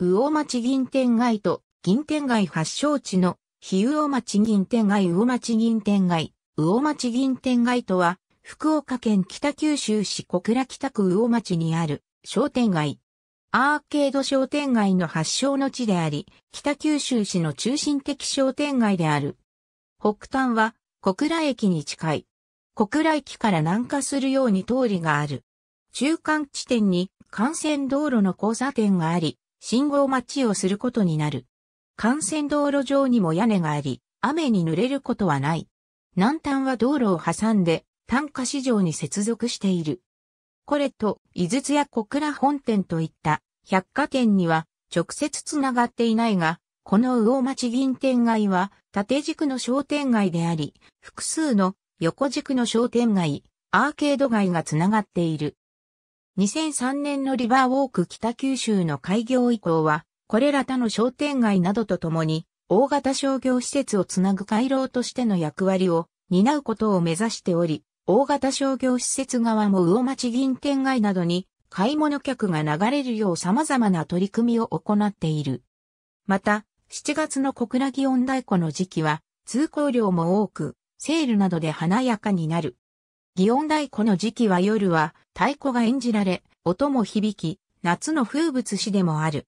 魚町銀天街と銀天街発祥地の日魚町銀天街魚町銀天街、魚町銀天街とは、福岡県北九州市小倉北区魚町にある商店街。アーケード商店街の発祥の地であり、北九州市の中心的商店街である。北端は小倉駅に近い。小倉駅から南下するように通りがある。中間地点に幹線道路の交差点があり、信号待ちをすることになる。幹線道路上にも屋根があり、雨に濡れることはない。南端は道路を挟んで、単価市場に接続している。これと、井筒や小倉本店といった百貨店には直接つながっていないが、この魚町銀店街は縦軸の商店街であり、複数の横軸の商店街、アーケード街がつながっている。2003年のリバーウォーク北九州の開業以降は、これら他の商店街などとともに、大型商業施設をつなぐ回廊としての役割を担うことを目指しており、大型商業施設側も魚町銀天街などに買い物客が流れるよう様々な取り組みを行っている。また、7月の小倉祇園太鼓の時期は、通行量も多く、セールなどで華やかになる。祇園太鼓の時期は夜は太鼓が演じられ、音も響き、夏の風物詩でもある。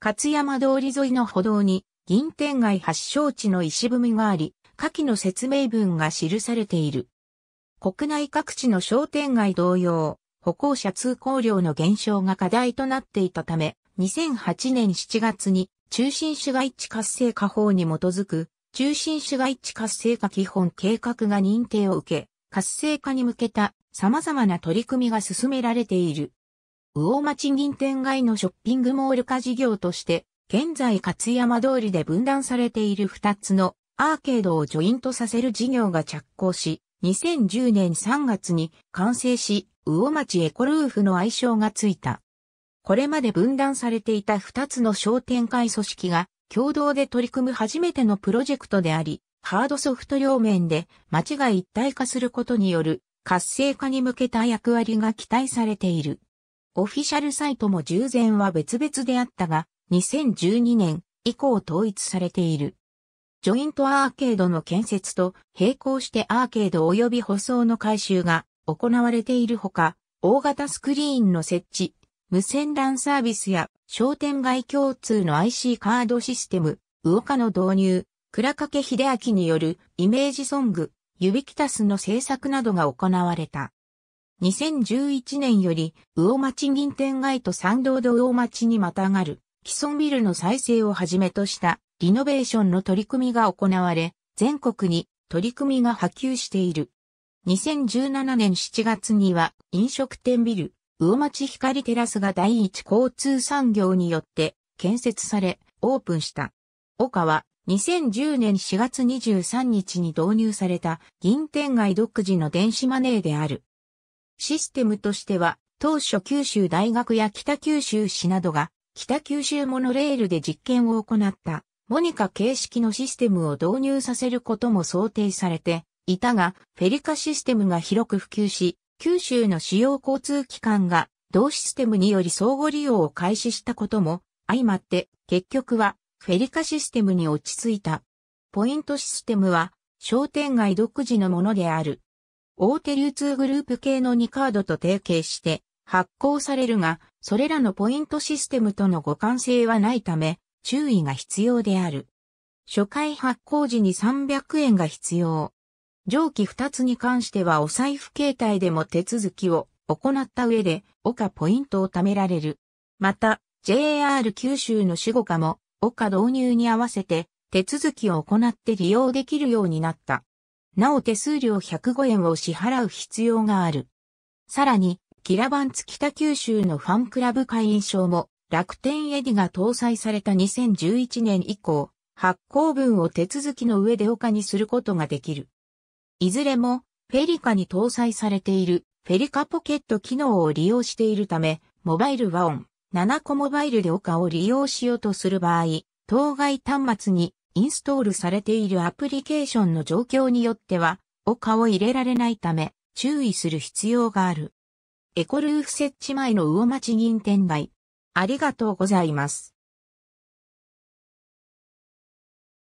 勝山通り沿いの歩道に、銀天街発祥地の石踏みがあり、下記の説明文が記されている。国内各地の商店街同様、歩行者通行量の減少が課題となっていたため、2008年7月に中心市街地活性化法に基づく中心市街地活性化基本計画が認定を受け、活性化に向けた様々な取り組みが進められている。魚町銀天街のショッピングモール化事業として、現在勝山通りで分断されている2つのアーケードをジョイントさせる事業が着工し、2010年3月に完成し、魚町エコルーフの愛称がついた。これまで分断されていた2つの商店会組織が共同で取り組む初めてのプロジェクトであり、ハードソフト両面で街が一体化することによる活性化に向けた役割が期待されている。オフィシャルサイトも従前は別々であったが、2012年以降統一されている。ジョイントアーケードの建設と並行してアーケード及び舗装の改修が行われているほか、大型スクリーンの設置、無線 LAN サービスや商店街共通の IC カードシステム、ウオカの導入、倉掛秀明によるイメージソング、指キタスの制作などが行われた。2011年より、魚町銀天街と参道堂魚町にまたがる、既存ビルの再生をはじめとしたリノベーションの取り組みが行われ、全国に取り組みが波及している。2017年7月には飲食店ビル、魚町光テラスが第一交通産業によって建設され、オープンした。岡は2010年4月23日に導入された銀天街独自の電子マネーである。システムとしては当初九州大学や北九州市などが北九州モノレールで実験を行ったモニカ形式のシステムを導入させることも想定されていたがフェリカシステムが広く普及し九州の主要交通機関が同システムにより相互利用を開始したことも相まって結局はフェリカシステムに落ち着いた。ポイントシステムは商店街独自のものである。大手流通グループ系の2カードと提携して発行されるが、それらのポイントシステムとの互換性はないため、注意が必要である。初回発行時に300円が必要。上記2つに関してはお財布形態でも手続きを行った上で、岡ポイントを貯められる。また、JR 九州の守護課も以下導入に合わせて手続きを行って利用できるようになった。なお手数料105円を支払う必要がある。さらに、キラバンツ北九州のファンクラブ会員証も楽天エディが搭載された2011年以降、発行分を手続きの上で他にすることができる。いずれも、フェリカに搭載されているフェリカポケット機能を利用しているため、モバイルはオン。7個モバイルで o を利用しようとする場合、当該端末にインストールされているアプリケーションの状況によっては、丘を入れられないため、注意する必要がある。エコルーフ設置前の魚町銀店街。ありがとうございます。